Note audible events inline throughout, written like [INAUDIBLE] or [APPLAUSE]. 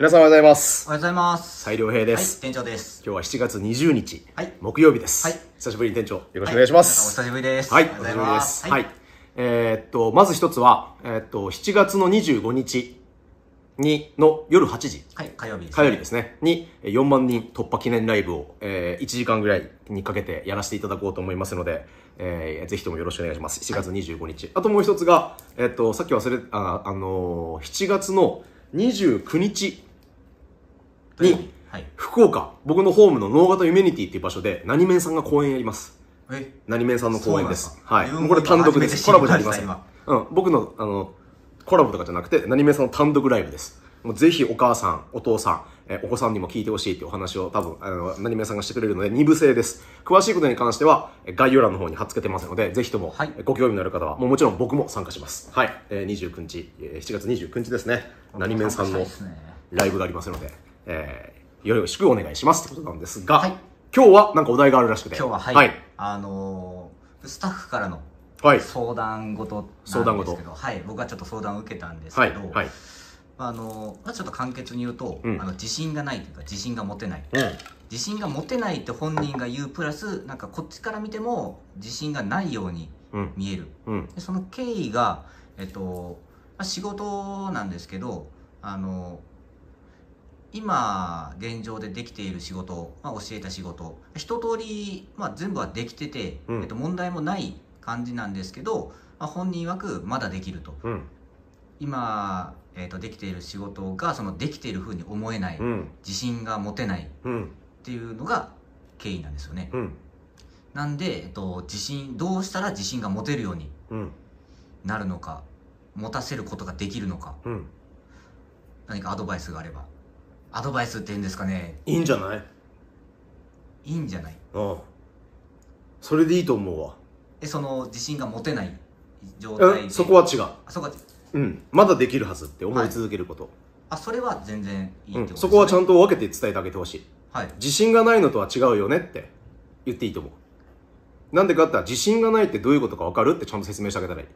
皆さんおはようございますおはようございます斉良平です、はい、店長です今日は7月20日、はい木曜日です、はい久しぶりに店長よろしくお願いします、お久しぶりですはい、お久しぶりです。ははい、えーっと、まず一つは、えーっと、7月の25日に、の夜8時、はい、火曜日です火曜日ですね、に、え4万人突破記念ライブを、えー1時間ぐらいにかけてやらせていただこうと思いますので、えーぜひともよろしくお願いします。7月25日。あともう一つが、えーっと、さっき忘れ、あ、あの7月の29日に、はい、福岡、僕のホームの能形ユメニティっていう場所で、何面さんが公演やります。え何面さんの公演です。はい。これ単独です。コラボじゃありません。うん。僕の、あの、コラボとかじゃなくて、何面さんの単独ライブです。もうぜひお母さん、お父さん、えお子さんにも聞いてほしいっていうお話を多分、あの、何名さんがしてくれるので、二部制です。詳しいことに関しては、概要欄の方に貼っ付けてますので、ぜひとも、ご興味のある方は、もうもちろん僕も参加します。はい。えー、29日、えー、7月29日ですね。何名さんのライブがありますので。えー、よろしくお願いしますってことなんですが、はい、今日はなんかお題があるらしくて。今日は、はい。はい、あのー、スタッフからの相談事なんですけど、はい、はい、僕はちょっと相談を受けたんですけど、はいあのまあ、ちょっと簡潔に言うと、うん、あの自信がないというか自信が持てない、うん、自信が持てないって本人が言うプラスなんかこっちから見ても自信がないように見える、うん、でその経緯が、えっとまあ、仕事なんですけどあの今現状でできている仕事、まあ、教えた仕事一通り、まあ、全部はできてて、うん、えっと、問題もない感じなんですけど、まあ、本人曰くまだできると、うん、今、えっと、できている仕事がそのできているふうに思えない、うん、自信が持てないっていうのが経緯なんですよね、なんで、えっと、自信どうしたら自信が持てるようになるのか、持たせることができるのか、何かアドバイスがあればアドバイスって言うんですかねいいんじゃないいいんじゃないうんそれでいいと思うわえその自信が持てない状態でそこは違うあそこはうんまだできるはずって思い続けること、はい、あそれは全然いいってこと、ねうん、そこはちゃんと分けて伝えてあげてほしい、はい、自信がないのとは違うよねって言っていいと思うなんでかって自信がないってどういうことか分かるってちゃんと説明してあげたらいい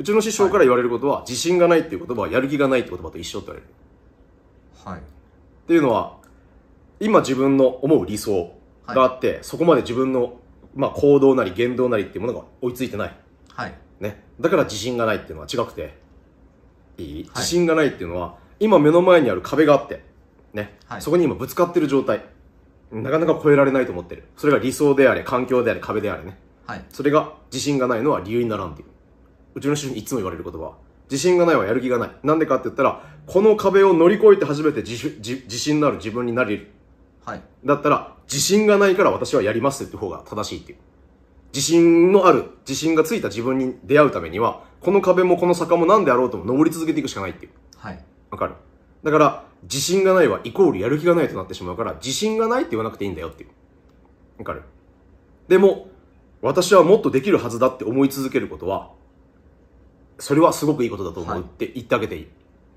うちの師匠から言われることは、はい、自信がないっていう言葉はやる気がないって言葉と一緒って言われるはいっていうのは、今自分の思う理想があって、はい、そこまで自分の、まあ、行動なり言動なりっていうものが追いついてない。はい。ね。だから自信がないっていうのは違くて、いい、はい、自信がないっていうのは、今目の前にある壁があって、ね。はい、そこに今ぶつかってる状態。なかなか越えられないと思ってる。それが理想であれ、環境であれ、壁であれね。はい。それが自信がないのは理由にならんっていう。うちの主人にいつも言われる言葉自信がないはやる気がない。なんでかって言ったら、この壁を乗り越えて初めて自自自信のある自分になれる。はい。だったら、自信がないから私はやりますって方が正しいっていう。自信のある、自信がついた自分に出会うためには、この壁もこの坂も何であろうとも登り続けていくしかないっていう。はい。わかるだから、自信がないはイコールやる気がないとなってしまうから、自信がないって言わなくていいんだよっていう。わかるでも、私はもっとできるはずだって思い続けることは、それはすごくいいことだと思うって言ってあげていい、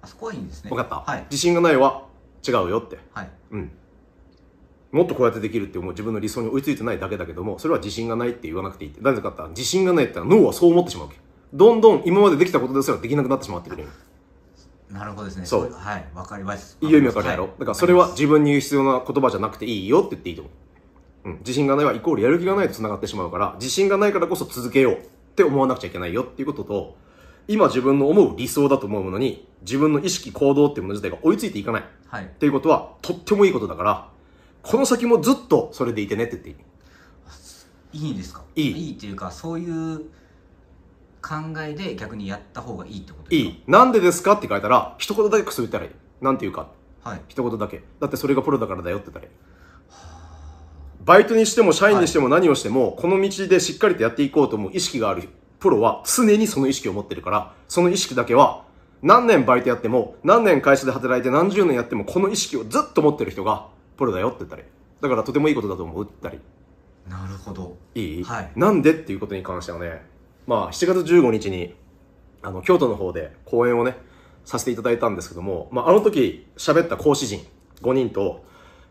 あそこはいいんですね分かった、はい自信がないは違うよってはいうんもっとこうやってできるってもう自分の理想に追いついてないだけだけどもそれは自信がないって言わなくていいってなぜかって言ったら自信がないって脳はそう思ってしまうわけどんどん今までできたことですらできなくなってしまってくるなるほどですねそうはいわかりますいい意味わかるやろ、だからそれは自分に言う必要な言葉じゃなくていいよって言っていいと思う、うん、自信がないはイコールやる気がないとつながってしまうから自信がないからこそ続けようって思わなくちゃいけないよっていうことと今自分の思う理想だと思うものに、自分の意識、行動っていうもの自体が追いついていかない。はい。っていうことは、とってもいいことだから、この先もずっとそれでいてねって言っていい。いいんですかいい。いいっていうか、そういう考えで逆にやった方がいいってこといい。なんでですかって書いたら、一言だけくすぐったらいい。なんていうか。はい。一言だけ。だってそれがプロだからだよって言ったらいい。バイトにしても社員にしても何をしても、この道でしっかりとやっていこうと思う意識があるプロは常にその意識を持ってるから、その意識だけは、何年バイトやっても、何年会社で働いて何十年やっても、この意識をずっと持ってる人が、プロだよって言ったり。だからとてもいいことだと思うったり。なるほど。いいはい。なんでっていうことに関してはね、まあ、7月15日に、あの、京都の方で講演をね、させていただいたんですけども、まあ、あの時喋った講師陣5人と、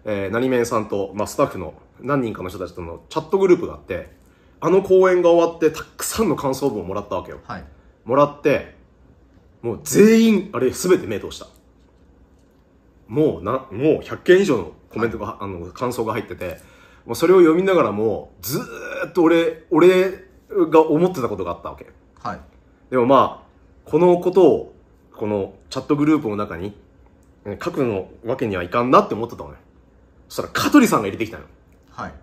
えー、何面さんと、まあ、スタッフの何人かの人たちとのチャットグループがあって、あの公演が終わってたくさんの感想文をもらったわけよ、はい、もらってもう全員あれ全て目通したもうなもう100件以上のコメントが、はい、あの感想が入っててもうそれを読みながらもずっと俺俺が思ってたことがあったわけ、はい、でもまあこのことをこのチャットグループの中に書くのわけにはいかんなって思ってたのねそしたら香取さんが入れてきたのはい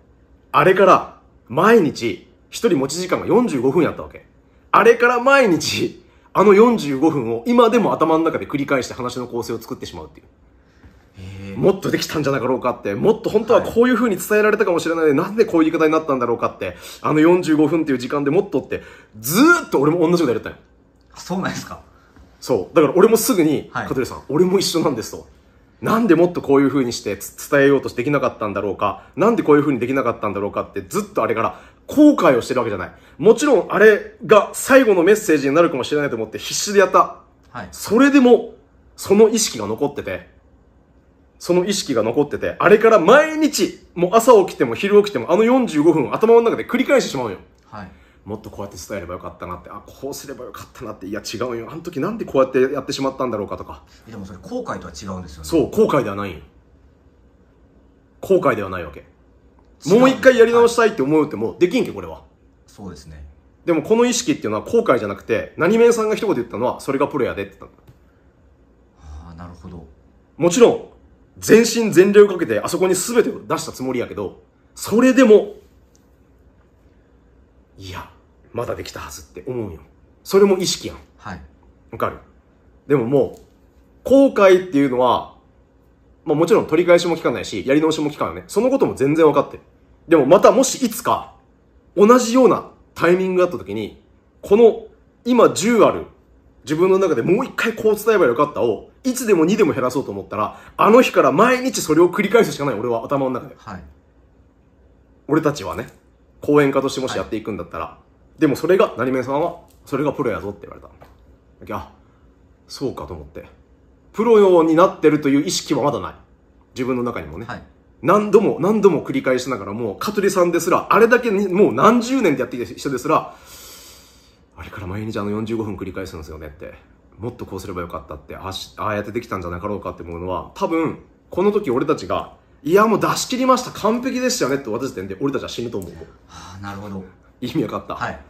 あれから毎日1人持ち時間が45分やったわけ。あれから毎日、あの45分を今でも頭の中で繰り返して話の構成を作ってしまうっていう。もっとできたんじゃなかろうかって、もっと本当はこういう風に伝えられたかもしれないで、なんでこういう言い方になったんだろうかって、あの45分っていう時間でもっとって、ずーっと俺も同じことやったよ。そうなんですかそう。だから俺もすぐに、はい、カトさん、俺も一緒なんですと。なんでもっとこういう風にして伝えようとできなかったんだろうか、なんでこういう風にできなかったんだろうかってずっとあれから後悔をしてるわけじゃない。もちろんあれが最後のメッセージになるかもしれないと思って必死でやった。はい、それでも、その意識が残ってて、その意識が残ってて、あれから毎日、もう朝起きても昼起きてもあの45分頭の中で繰り返してしまうよ。はい、もっとこうやって伝えればよかったなって、あ、こうすればよかったなって、いや違うよ。あの時なんでこうやってやってしまったんだろうかとか。でもそれ後悔とは違うんですよね。そう、後悔ではないよ。後悔ではないわけ。もう一回やり直したいって思うってもうできんけこれはそうですねでもこの意識っていうのは後悔じゃなくて何面さんが一言言ったのはそれがプロやでって言ったはあなるほどもちろん全身全霊をかけてあそこに全てを出したつもりやけどそれでもいやまだできたはずって思うよそれも意識やんはいわかるでももう後悔っていうのはまあもちろん取り返しも効かないし、やり直しも効かないね。そのことも全然分かってる。でもまたもしいつか、同じようなタイミングがあった時に、この今10ある自分の中でもう一回こう伝えばよかったを、いつでも2でも減らそうと思ったら、あの日から毎日それを繰り返すしかない、俺は頭の中で。はい、俺たちはね、講演家としてもしやっていくんだったら、はい、でもそれが、成んさんは、それがプロやぞって言われた。あ、そうかと思って。プロになってるという意識はまだない。自分の中にもね。はい何度も何度も繰り返しながらもう、香取さんですら、あれだけもう何十年ってやってきた人ですら、あれから毎日あの45分繰り返すんですよねって、もっとこうすればよかったって、ああやってできたんじゃなかろうかって思うのは、多分、この時俺たちが、いやもう出し切りました、完璧でしたよねって終時点で俺たちは死ぬと思う。はあ、なるほど。意味分かった。はい。だか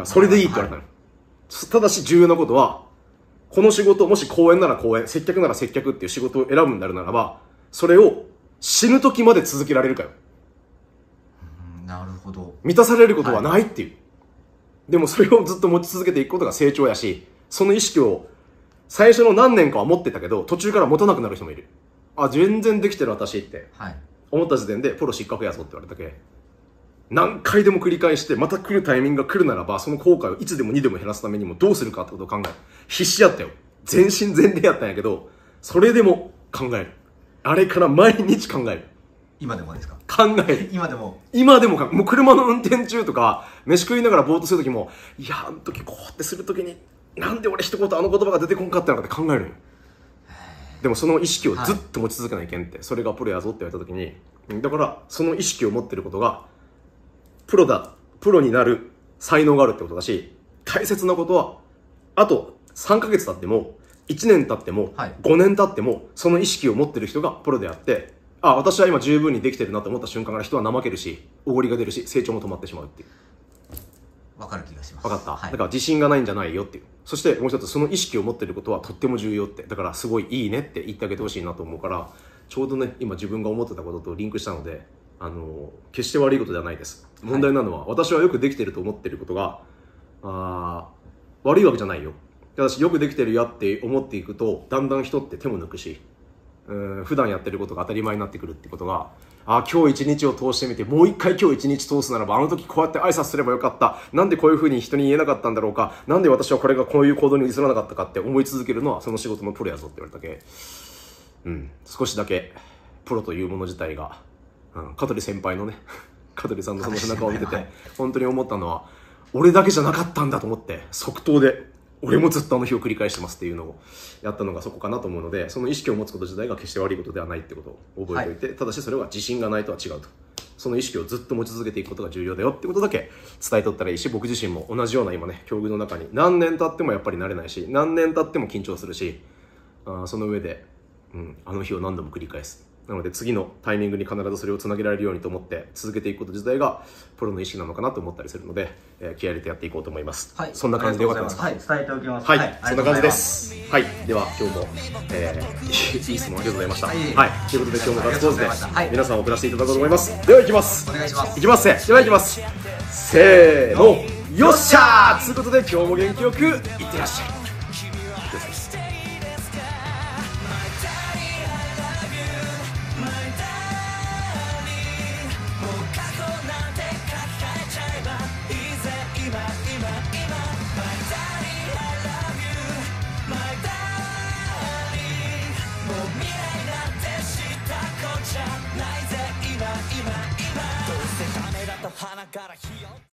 らそれでいいって言われたの。はい、ただし重要なことは、この仕事、もし公演なら公演、接客なら接客っていう仕事を選ぶんだるならば、それを死ぬ時まで続けられるかよ。なるほど。満たされることはないっていう。はい、でもそれをずっと持ち続けていくことが成長やし、その意識を最初の何年かは持ってたけど、途中から持たなくなる人もいる。あ、全然できてる私って。思った時点で、プロ失格やぞって言われたけ。何回でも繰り返して、また来るタイミングが来るならば、その後悔をいつでも2でも減らすためにもどうするかってことを考える。必死やったよ。全身全霊やったんやけど、それでも考える。あれから毎日考える。今でもですか考える。今でも。今でもか、もう車の運転中とか、飯食いながらぼーっとするときも、いや、あの時こうってするときに、なんで俺一言あの言葉が出てこんかったのかって考えるでもその意識をずっと持ち続けないけんって、はい、それがプロやぞって言われたときに、だからその意識を持ってることが、プロだ、プロになる才能があるってことだし、大切なことは、あと3ヶ月経っても、1年経っても、はい、5年経ってもその意識を持ってる人がプロであってあ私は今十分にできてるなと思った瞬間から人は怠けるしおごりが出るし成長も止まってしまうっていう分かる気がします分かった、はい、だから自信がないんじゃないよっていうそしてもう一つその意識を持ってることはとっても重要ってだからすごいいいねって言ってあげてほしいなと思うからちょうどね今自分が思ってたこととリンクしたのであの決して悪いことではないです問題なのは、はい、私はよくできてると思ってることがあ悪いわけじゃないよ私よくできてるやって思っていくとだんだん人って手も抜くしうん普段やってることが当たり前になってくるってことがあ今日一日を通してみてもう一回今日一日通すならばあの時こうやって挨拶すればよかったなんでこういうふうに人に言えなかったんだろうかなんで私はこれがこういう行動に移らなかったかって思い続けるのはその仕事のプロやぞって言われたけうん少しだけプロというもの自体が、うん、香取先輩のね [LAUGHS] 香取さんのその背中を見てて、本当に思ったのは俺だけじゃなかったんだと思って即答で俺もずっとあの日を繰り返してますっていうのをやったのがそこかなと思うので、その意識を持つこと自体が決して悪いことではないってことを覚えておいて、はい、ただしそれは自信がないとは違うと。その意識をずっと持ち続けていくことが重要だよってことだけ伝えとったらいいし、僕自身も同じような今ね、境遇の中に何年経ってもやっぱり慣れないし、何年経っても緊張するし、あその上で、うん、あの日を何度も繰り返す。なので次のタイミングに必ずそれをつなげられるようにと思って続けていくこと自体がプロの意識なのかなと思ったりするので、えー、気合入れてやっていこうと思います。はい、そんな感じでよかったですか。はい、伝えておきます。はい、はい、そんな感じです。はい、では今日も、えー、いい質問ありがとうございました。はい、はい、ということで今日もガッツポーズで、はい、皆さん送らせていただこうと思います。では行きます。お願いします。行きますでは行きます。せーの、よっしゃー。ということで今日も元気よくいってらっしゃい。